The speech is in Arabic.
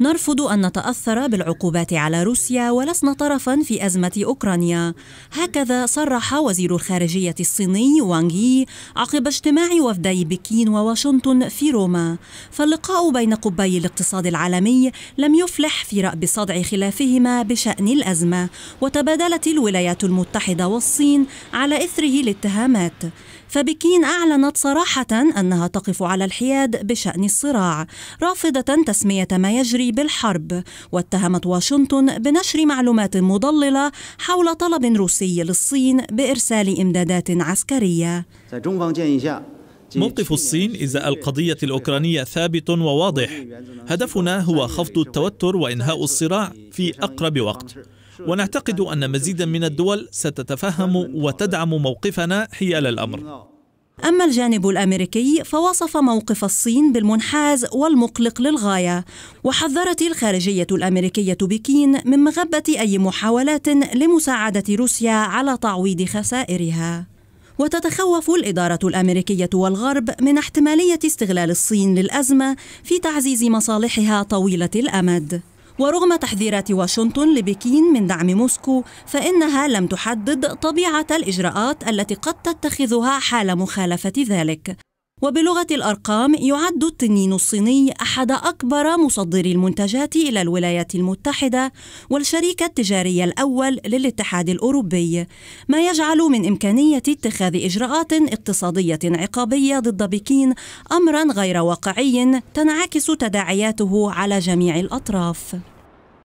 نرفض أن نتأثر بالعقوبات على روسيا ولسنا طرفا في أزمة أوكرانيا هكذا صرح وزير الخارجية الصيني وانغ يي عقب اجتماع وفدي بكين وواشنطن في روما فاللقاء بين قبي الاقتصاد العالمي لم يفلح في رأب صدع خلافهما بشأن الأزمة وتبادلت الولايات المتحدة والصين على إثره الاتهامات فبكين أعلنت صراحة أنها تقف على الحياد بشأن الصراع رافضة تسمية ما يجري الجاري بالحرب واتهمت واشنطن بنشر معلومات مضللة حول طلب روسي للصين بإرسال إمدادات عسكرية موقف الصين إزاء القضية الأوكرانية ثابت وواضح هدفنا هو خفض التوتر وإنهاء الصراع في أقرب وقت ونعتقد أن مزيدا من الدول ستتفهم وتدعم موقفنا حيال الأمر أما الجانب الأمريكي فوصف موقف الصين بالمنحاز والمقلق للغاية وحذرت الخارجية الأمريكية بكين من مغبة أي محاولات لمساعدة روسيا على تعويض خسائرها وتتخوف الإدارة الأمريكية والغرب من احتمالية استغلال الصين للأزمة في تعزيز مصالحها طويلة الأمد ورغم تحذيرات واشنطن لبكين من دعم موسكو فإنها لم تحدد طبيعة الإجراءات التي قد تتخذها حال مخالفة ذلك وبلغة الأرقام يعد التنين الصيني أحد أكبر مصدري المنتجات إلى الولايات المتحدة والشريك التجاري الأول للاتحاد الأوروبي ما يجعل من إمكانية اتخاذ إجراءات اقتصادية عقابية ضد بكين أمرا غير واقعي تنعكس تداعياته على جميع الأطراف